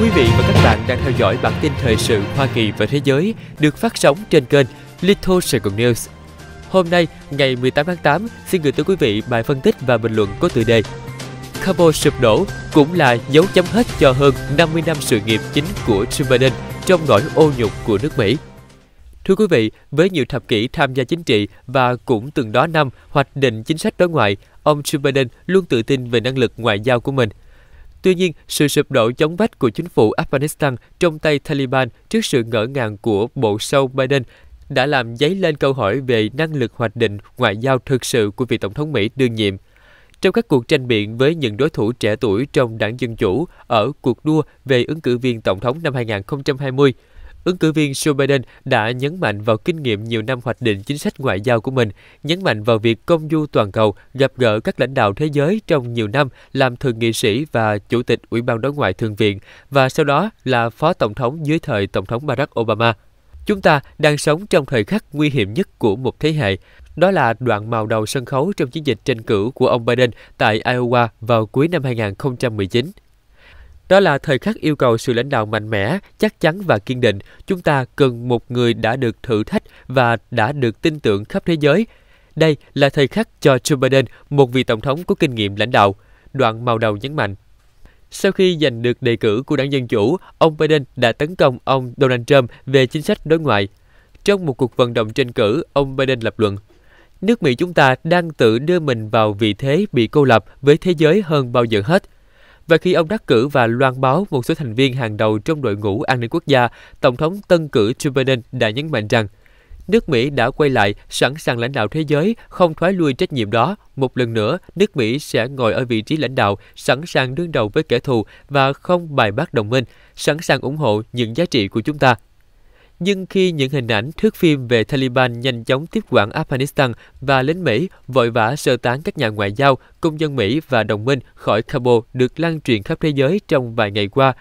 Quý vị và các bạn đang theo dõi bản tin thời sự Hoa Kỳ và thế giới được phát sóng trên kênh Little Saigon News. Hôm nay, ngày 18 tháng 8, xin gửi tới quý vị bài phân tích và bình luận có tựa đề Cabo sụp đổ cũng là dấu chấm hết cho hơn 50 năm sự nghiệp chính của Joe Biden trong nỗi ô nhục của nước Mỹ. Thưa quý vị, với nhiều thập kỷ tham gia chính trị và cũng từng đó năm hoạch định chính sách đối ngoại, ông Joe Biden luôn tự tin về năng lực ngoại giao của mình – Tuy nhiên, sự sụp đổ chống vách của chính phủ Afghanistan trong tay Taliban trước sự ngỡ ngàng của bộ sâu Biden đã làm dấy lên câu hỏi về năng lực hoạch định ngoại giao thực sự của vị Tổng thống Mỹ đương nhiệm. Trong các cuộc tranh biện với những đối thủ trẻ tuổi trong đảng Dân Chủ ở cuộc đua về ứng cử viên Tổng thống năm 2020, Ứng cử viên Joe Biden đã nhấn mạnh vào kinh nghiệm nhiều năm hoạch định chính sách ngoại giao của mình, nhấn mạnh vào việc công du toàn cầu, gặp gỡ các lãnh đạo thế giới trong nhiều năm làm thượng nghị sĩ và chủ tịch Ủy ban Đối ngoại Thường viện và sau đó là phó tổng thống dưới thời tổng thống Barack Obama. Chúng ta đang sống trong thời khắc nguy hiểm nhất của một thế hệ. Đó là đoạn màu đầu sân khấu trong chiến dịch tranh cử của ông Biden tại Iowa vào cuối năm 2019. Đó là thời khắc yêu cầu sự lãnh đạo mạnh mẽ, chắc chắn và kiên định. Chúng ta cần một người đã được thử thách và đã được tin tưởng khắp thế giới. Đây là thời khắc cho Joe Biden, một vị tổng thống có kinh nghiệm lãnh đạo. Đoạn màu đầu nhấn mạnh. Sau khi giành được đề cử của đảng Dân Chủ, ông Biden đã tấn công ông Donald Trump về chính sách đối ngoại. Trong một cuộc vận động tranh cử, ông Biden lập luận, nước Mỹ chúng ta đang tự đưa mình vào vị thế bị cô lập với thế giới hơn bao giờ hết. Và khi ông đắc cử và loan báo một số thành viên hàng đầu trong đội ngũ an ninh quốc gia, Tổng thống tân cử Joe Biden đã nhấn mạnh rằng nước Mỹ đã quay lại, sẵn sàng lãnh đạo thế giới, không thoái lui trách nhiệm đó. Một lần nữa, nước Mỹ sẽ ngồi ở vị trí lãnh đạo, sẵn sàng đương đầu với kẻ thù và không bài bác đồng minh, sẵn sàng ủng hộ những giá trị của chúng ta. Nhưng khi những hình ảnh thước phim về Taliban nhanh chóng tiếp quản Afghanistan và lính Mỹ vội vã sơ tán các nhà ngoại giao, công dân Mỹ và đồng minh khỏi Kabul được lan truyền khắp thế giới trong vài ngày qua,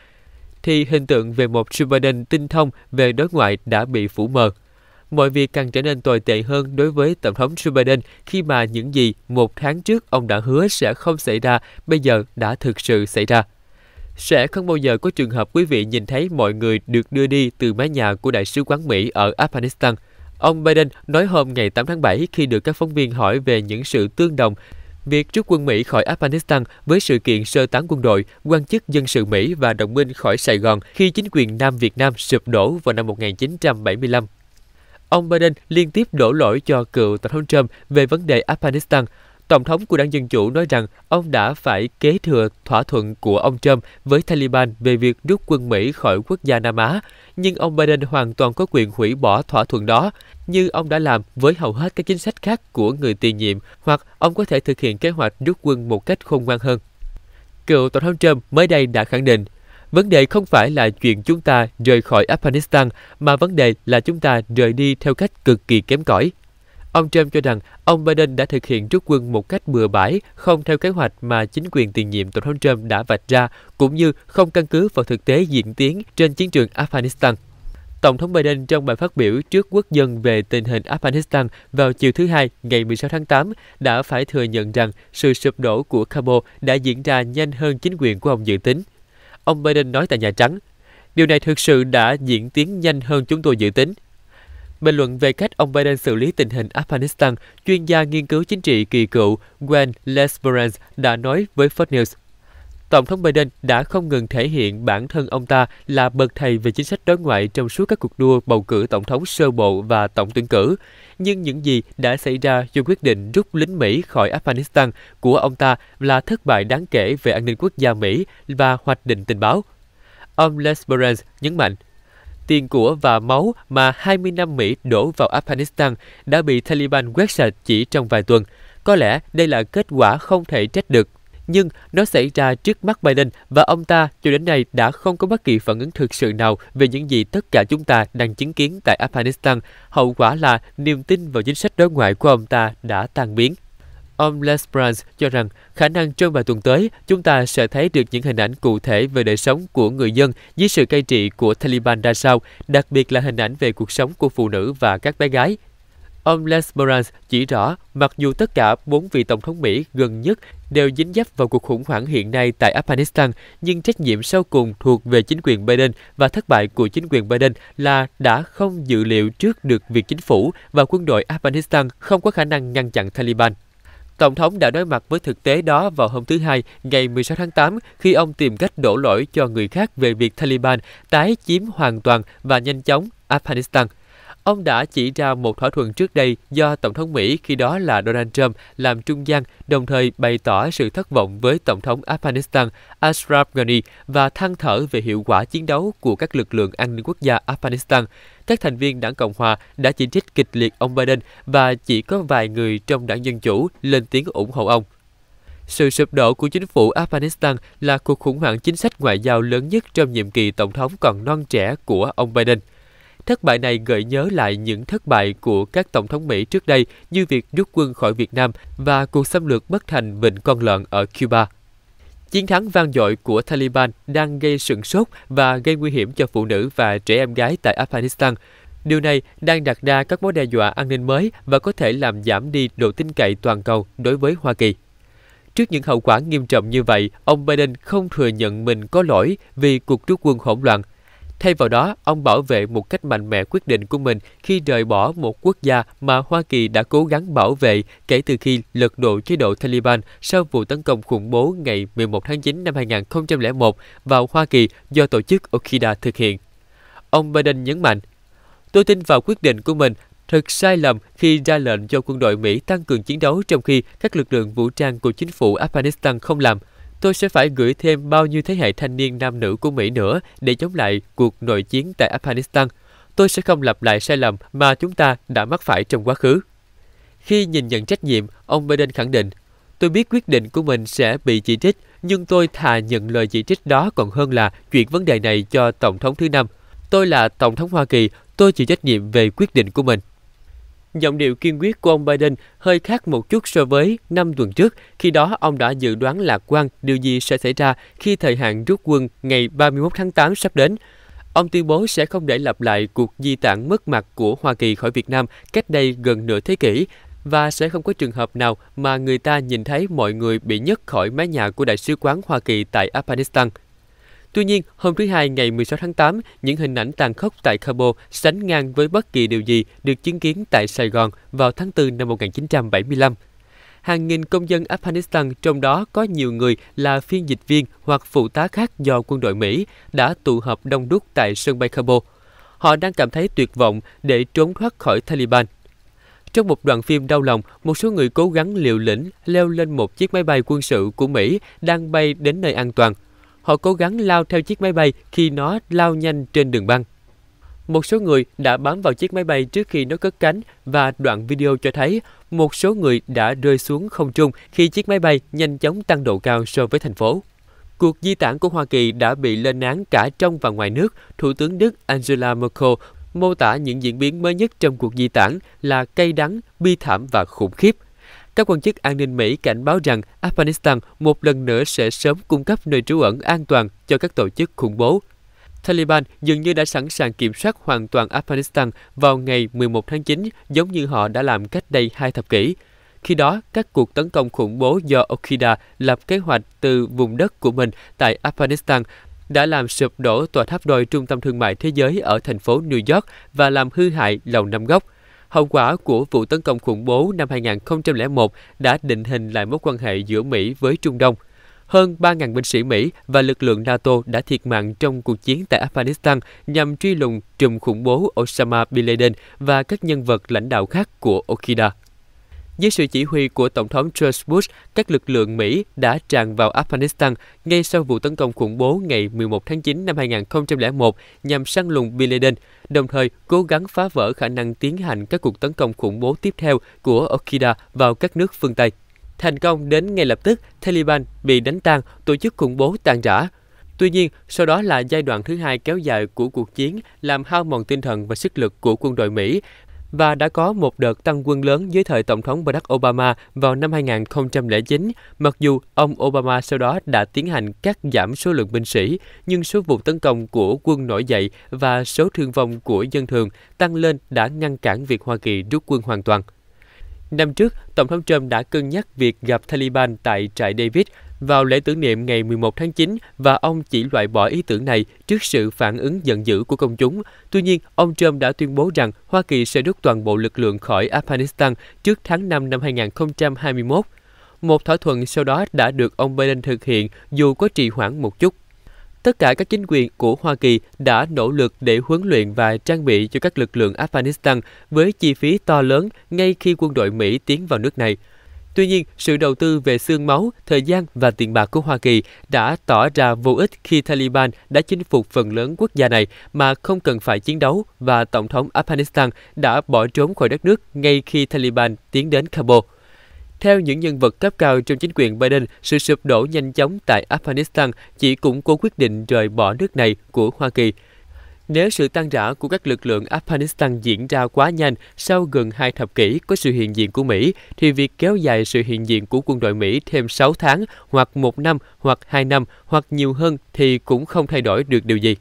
thì hình tượng về một Joe Biden tinh thông về đối ngoại đã bị phủ mờ. Mọi việc càng trở nên tồi tệ hơn đối với Tổng thống Joe Biden khi mà những gì một tháng trước ông đã hứa sẽ không xảy ra bây giờ đã thực sự xảy ra. Sẽ không bao giờ có trường hợp quý vị nhìn thấy mọi người được đưa đi từ mái nhà của Đại sứ quán Mỹ ở Afghanistan. Ông Biden nói hôm ngày 8 tháng 7 khi được các phóng viên hỏi về những sự tương đồng Việc rút quân Mỹ khỏi Afghanistan với sự kiện sơ tán quân đội, quan chức dân sự Mỹ và đồng minh khỏi Sài Gòn khi chính quyền Nam Việt Nam sụp đổ vào năm 1975. Ông Biden liên tiếp đổ lỗi cho cựu Tổng thống Trump về vấn đề Afghanistan. Tổng thống của đảng Dân Chủ nói rằng ông đã phải kế thừa thỏa thuận của ông Trump với Taliban về việc rút quân Mỹ khỏi quốc gia Nam Á, nhưng ông Biden hoàn toàn có quyền hủy bỏ thỏa thuận đó, như ông đã làm với hầu hết các chính sách khác của người tiền nhiệm, hoặc ông có thể thực hiện kế hoạch rút quân một cách khôn ngoan hơn. Cựu Tổng thống Trump mới đây đã khẳng định, Vấn đề không phải là chuyện chúng ta rời khỏi Afghanistan, mà vấn đề là chúng ta rời đi theo cách cực kỳ kém cỏi, Ông Trump cho rằng ông Biden đã thực hiện rút quân một cách bừa bãi, không theo kế hoạch mà chính quyền tiền nhiệm Tổng thống Trump đã vạch ra, cũng như không căn cứ vào thực tế diễn tiến trên chiến trường Afghanistan. Tổng thống Biden trong bài phát biểu trước quốc dân về tình hình Afghanistan vào chiều thứ Hai ngày 16 tháng 8 đã phải thừa nhận rằng sự sụp đổ của Kabul đã diễn ra nhanh hơn chính quyền của ông dự tính. Ông Biden nói tại Nhà Trắng, Điều này thực sự đã diễn tiến nhanh hơn chúng tôi dự tính. Bình luận về cách ông Biden xử lý tình hình Afghanistan, chuyên gia nghiên cứu chính trị kỳ cựu Gwen Lesperance đã nói với Fox News. Tổng thống Biden đã không ngừng thể hiện bản thân ông ta là bậc thầy về chính sách đối ngoại trong suốt các cuộc đua bầu cử tổng thống sơ bộ và tổng tuyển cử. Nhưng những gì đã xảy ra do quyết định rút lính Mỹ khỏi Afghanistan của ông ta là thất bại đáng kể về an ninh quốc gia Mỹ và hoạch định tình báo. Ông Les Burns nhấn mạnh, tiền của và máu mà 20 năm Mỹ đổ vào Afghanistan đã bị Taliban quét sạch chỉ trong vài tuần. Có lẽ đây là kết quả không thể trách được nhưng nó xảy ra trước mắt Biden và ông ta cho đến nay đã không có bất kỳ phản ứng thực sự nào về những gì tất cả chúng ta đang chứng kiến tại Afghanistan. Hậu quả là niềm tin vào chính sách đối ngoại của ông ta đã tan biến. Ông Les Brands cho rằng khả năng trong vài tuần tới, chúng ta sẽ thấy được những hình ảnh cụ thể về đời sống của người dân dưới sự cai trị của Taliban ra sao, đặc biệt là hình ảnh về cuộc sống của phụ nữ và các bé gái. Ông Les Brands chỉ rõ, mặc dù tất cả bốn vị tổng thống Mỹ gần nhất đều dính dấp vào cuộc khủng hoảng hiện nay tại Afghanistan, nhưng trách nhiệm sau cùng thuộc về chính quyền Biden và thất bại của chính quyền Biden là đã không dự liệu trước được việc chính phủ và quân đội Afghanistan không có khả năng ngăn chặn Taliban. Tổng thống đã đối mặt với thực tế đó vào hôm thứ Hai, ngày 16 tháng 8, khi ông tìm cách đổ lỗi cho người khác về việc Taliban tái chiếm hoàn toàn và nhanh chóng Afghanistan – Ông đã chỉ ra một thỏa thuận trước đây do Tổng thống Mỹ khi đó là Donald Trump làm trung gian, đồng thời bày tỏ sự thất vọng với Tổng thống Afghanistan Ashraf Ghani và than thở về hiệu quả chiến đấu của các lực lượng an ninh quốc gia Afghanistan. Các thành viên đảng Cộng Hòa đã chỉ trích kịch liệt ông Biden và chỉ có vài người trong đảng Dân Chủ lên tiếng ủng hộ ông. Sự sụp đổ của chính phủ Afghanistan là cuộc khủng hoảng chính sách ngoại giao lớn nhất trong nhiệm kỳ tổng thống còn non trẻ của ông Biden – Thất bại này gợi nhớ lại những thất bại của các tổng thống Mỹ trước đây như việc rút quân khỏi Việt Nam và cuộc xâm lược bất thành Vịnh Con Lợn ở Cuba. Chiến thắng vang dội của Taliban đang gây sửng sốt và gây nguy hiểm cho phụ nữ và trẻ em gái tại Afghanistan. Điều này đang đặt ra các mối đe dọa an ninh mới và có thể làm giảm đi độ tin cậy toàn cầu đối với Hoa Kỳ. Trước những hậu quả nghiêm trọng như vậy, ông Biden không thừa nhận mình có lỗi vì cuộc rút quân hỗn loạn Thay vào đó, ông bảo vệ một cách mạnh mẽ quyết định của mình khi rời bỏ một quốc gia mà Hoa Kỳ đã cố gắng bảo vệ kể từ khi lật đổ chế độ Taliban sau vụ tấn công khủng bố ngày 11 tháng 9 năm 2001 vào Hoa Kỳ do tổ chức Al-Qaeda thực hiện. Ông Biden nhấn mạnh, Tôi tin vào quyết định của mình thật sai lầm khi ra lệnh cho quân đội Mỹ tăng cường chiến đấu trong khi các lực lượng vũ trang của chính phủ Afghanistan không làm – Tôi sẽ phải gửi thêm bao nhiêu thế hệ thanh niên nam nữ của Mỹ nữa để chống lại cuộc nội chiến tại Afghanistan. Tôi sẽ không lặp lại sai lầm mà chúng ta đã mắc phải trong quá khứ. Khi nhìn nhận trách nhiệm, ông Biden khẳng định, tôi biết quyết định của mình sẽ bị chỉ trích, nhưng tôi thà nhận lời chỉ trích đó còn hơn là chuyển vấn đề này cho Tổng thống thứ năm. Tôi là Tổng thống Hoa Kỳ, tôi chịu trách nhiệm về quyết định của mình. Giọng điệu kiên quyết của ông Biden hơi khác một chút so với năm tuần trước, khi đó ông đã dự đoán lạc quan điều gì sẽ xảy ra khi thời hạn rút quân ngày 31 tháng 8 sắp đến. Ông tuyên bố sẽ không để lặp lại cuộc di tản mất mặt của Hoa Kỳ khỏi Việt Nam cách đây gần nửa thế kỷ và sẽ không có trường hợp nào mà người ta nhìn thấy mọi người bị nhấc khỏi mái nhà của Đại sứ quán Hoa Kỳ tại Afghanistan. Tuy nhiên, hôm thứ Hai ngày 16 tháng 8, những hình ảnh tàn khốc tại Cabo sánh ngang với bất kỳ điều gì được chứng kiến tại Sài Gòn vào tháng 4 năm 1975. Hàng nghìn công dân Afghanistan, trong đó có nhiều người là phiên dịch viên hoặc phụ tá khác do quân đội Mỹ, đã tụ họp đông đúc tại sân bay Kabul. Họ đang cảm thấy tuyệt vọng để trốn thoát khỏi Taliban trong một đoạn phim đau lòng, một số người cố gắng liều lĩnh leo lên một chiếc máy bay quân sự của Mỹ đang bay đến nơi an toàn. Họ cố gắng lao theo chiếc máy bay khi nó lao nhanh trên đường băng. Một số người đã bám vào chiếc máy bay trước khi nó cất cánh và đoạn video cho thấy một số người đã rơi xuống không trung khi chiếc máy bay nhanh chóng tăng độ cao so với thành phố. Cuộc di tản của Hoa Kỳ đã bị lên án cả trong và ngoài nước. Thủ tướng Đức Angela Merkel mô tả những diễn biến mới nhất trong cuộc di tản là cay đắng, bi thảm và khủng khiếp. Các quan chức an ninh Mỹ cảnh báo rằng Afghanistan một lần nữa sẽ sớm cung cấp nơi trú ẩn an toàn cho các tổ chức khủng bố. Taliban dường như đã sẵn sàng kiểm soát hoàn toàn Afghanistan vào ngày 11 tháng 9, giống như họ đã làm cách đây hai thập kỷ. Khi đó, các cuộc tấn công khủng bố do Al-Qaeda lập kế hoạch từ vùng đất của mình tại Afghanistan đã làm sụp đổ tòa tháp đôi trung tâm thương mại thế giới ở thành phố New York và làm hư hại lầu Năm Góc. Hậu quả của vụ tấn công khủng bố năm 2001 đã định hình lại mối quan hệ giữa Mỹ với Trung Đông. Hơn 3.000 binh sĩ Mỹ và lực lượng NATO đã thiệt mạng trong cuộc chiến tại Afghanistan nhằm truy lùng trùm khủng bố Osama Bin Laden và các nhân vật lãnh đạo khác của Okida. Dưới sự chỉ huy của Tổng thống George Bush, các lực lượng Mỹ đã tràn vào Afghanistan ngay sau vụ tấn công khủng bố ngày 11 tháng 9 năm 2001 nhằm săn lùng Bin Laden, đồng thời cố gắng phá vỡ khả năng tiến hành các cuộc tấn công khủng bố tiếp theo của al Qaeda vào các nước phương Tây. Thành công đến ngay lập tức, Taliban bị đánh tan, tổ chức khủng bố tàn rã. Tuy nhiên, sau đó là giai đoạn thứ hai kéo dài của cuộc chiến làm hao mòn tinh thần và sức lực của quân đội Mỹ và đã có một đợt tăng quân lớn dưới thời Tổng thống Barack Obama vào năm 2009, mặc dù ông Obama sau đó đã tiến hành cắt giảm số lượng binh sĩ, nhưng số vụ tấn công của quân nổi dậy và số thương vong của dân thường tăng lên đã ngăn cản việc Hoa Kỳ rút quân hoàn toàn. Năm trước, Tổng thống Trump đã cân nhắc việc gặp Taliban tại trại David vào lễ tưởng niệm ngày 11 tháng 9 và ông chỉ loại bỏ ý tưởng này trước sự phản ứng giận dữ của công chúng. Tuy nhiên, ông Trump đã tuyên bố rằng Hoa Kỳ sẽ rút toàn bộ lực lượng khỏi Afghanistan trước tháng 5 năm 2021. Một thỏa thuận sau đó đã được ông Biden thực hiện dù có trì hoãn một chút. Tất cả các chính quyền của Hoa Kỳ đã nỗ lực để huấn luyện và trang bị cho các lực lượng Afghanistan với chi phí to lớn ngay khi quân đội Mỹ tiến vào nước này – Tuy nhiên, sự đầu tư về xương máu, thời gian và tiền bạc của Hoa Kỳ đã tỏ ra vô ích khi Taliban đã chinh phục phần lớn quốc gia này mà không cần phải chiến đấu và Tổng thống Afghanistan đã bỏ trốn khỏi đất nước ngay khi Taliban tiến đến Kabul. Theo những nhân vật cấp cao trong chính quyền Biden, sự sụp đổ nhanh chóng tại Afghanistan chỉ củng cố quyết định rời bỏ nước này của Hoa Kỳ. Nếu sự tăng rã của các lực lượng Afghanistan diễn ra quá nhanh sau gần hai thập kỷ có sự hiện diện của Mỹ, thì việc kéo dài sự hiện diện của quân đội Mỹ thêm 6 tháng hoặc 1 năm hoặc 2 năm hoặc nhiều hơn thì cũng không thay đổi được điều gì.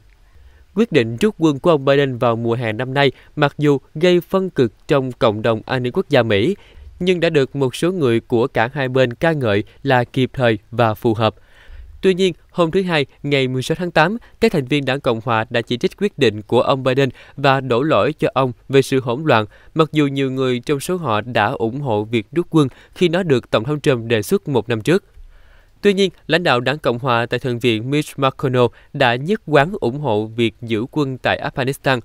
Quyết định rút quân của ông Biden vào mùa hè năm nay mặc dù gây phân cực trong cộng đồng an ninh quốc gia Mỹ, nhưng đã được một số người của cả hai bên ca ngợi là kịp thời và phù hợp. Tuy nhiên, hôm thứ Hai, ngày 16 tháng 8, các thành viên đảng Cộng hòa đã chỉ trích quyết định của ông Biden và đổ lỗi cho ông về sự hỗn loạn, mặc dù nhiều người trong số họ đã ủng hộ việc rút quân khi nó được Tổng thống Trump đề xuất một năm trước. Tuy nhiên, lãnh đạo đảng Cộng hòa tại Thượng viện Mitch McConnell đã nhất quán ủng hộ việc giữ quân tại Afghanistan.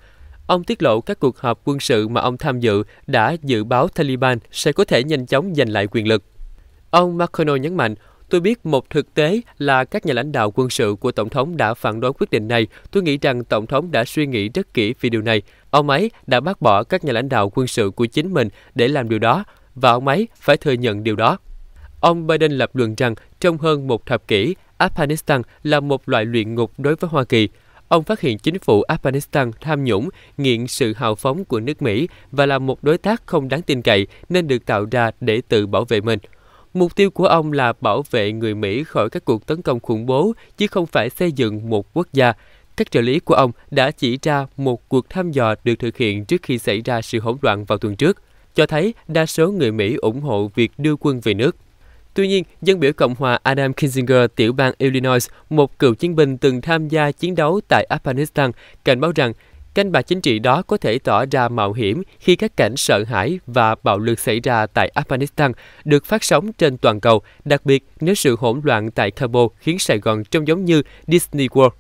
Ông tiết lộ các cuộc họp quân sự mà ông tham dự đã dự báo Taliban sẽ có thể nhanh chóng giành lại quyền lực. Ông McConnell nhấn mạnh Tôi biết một thực tế là các nhà lãnh đạo quân sự của Tổng thống đã phản đối quyết định này. Tôi nghĩ rằng Tổng thống đã suy nghĩ rất kỹ về điều này. Ông ấy đã bác bỏ các nhà lãnh đạo quân sự của chính mình để làm điều đó, và ông ấy phải thừa nhận điều đó. Ông Biden lập luận rằng trong hơn một thập kỷ, Afghanistan là một loại luyện ngục đối với Hoa Kỳ. Ông phát hiện chính phủ Afghanistan tham nhũng, nghiện sự hào phóng của nước Mỹ và là một đối tác không đáng tin cậy nên được tạo ra để tự bảo vệ mình. Mục tiêu của ông là bảo vệ người Mỹ khỏi các cuộc tấn công khủng bố, chứ không phải xây dựng một quốc gia. Các trợ lý của ông đã chỉ ra một cuộc thăm dò được thực hiện trước khi xảy ra sự hỗn loạn vào tuần trước, cho thấy đa số người Mỹ ủng hộ việc đưa quân về nước. Tuy nhiên, dân biểu Cộng hòa Adam Kinzinger tiểu bang Illinois, một cựu chiến binh từng tham gia chiến đấu tại Afghanistan, cảnh báo rằng Canh bạc chính trị đó có thể tỏ ra mạo hiểm khi các cảnh sợ hãi và bạo lực xảy ra tại Afghanistan được phát sóng trên toàn cầu, đặc biệt nếu sự hỗn loạn tại Kabul khiến Sài Gòn trông giống như Disney World.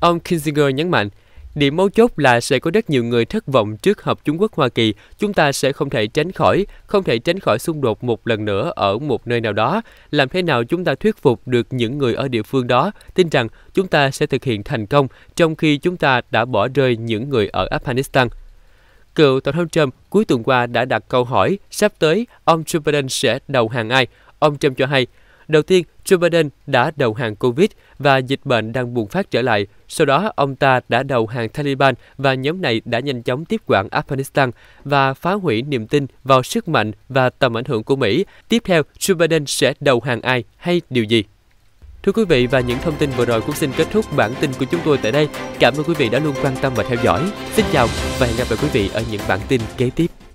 Ông Kissinger nhấn mạnh, Điểm mấu chốt là sẽ có rất nhiều người thất vọng trước hợp Trung Quốc-Hoa Kỳ. Chúng ta sẽ không thể tránh khỏi, không thể tránh khỏi xung đột một lần nữa ở một nơi nào đó. Làm thế nào chúng ta thuyết phục được những người ở địa phương đó tin rằng chúng ta sẽ thực hiện thành công trong khi chúng ta đã bỏ rơi những người ở Afghanistan. Cựu Tổng thống Trump cuối tuần qua đã đặt câu hỏi sắp tới ông Joe Biden sẽ đầu hàng ai? Ông Trump cho hay Đầu tiên, Joe Biden đã đầu hàng Covid và dịch bệnh đang bùng phát trở lại. Sau đó, ông ta đã đầu hàng Taliban và nhóm này đã nhanh chóng tiếp quản Afghanistan và phá hủy niềm tin vào sức mạnh và tầm ảnh hưởng của Mỹ. Tiếp theo, Joe Biden sẽ đầu hàng ai hay điều gì? Thưa quý vị và những thông tin vừa rồi cũng xin kết thúc bản tin của chúng tôi tại đây. Cảm ơn quý vị đã luôn quan tâm và theo dõi. Xin chào và hẹn gặp lại quý vị ở những bản tin kế tiếp.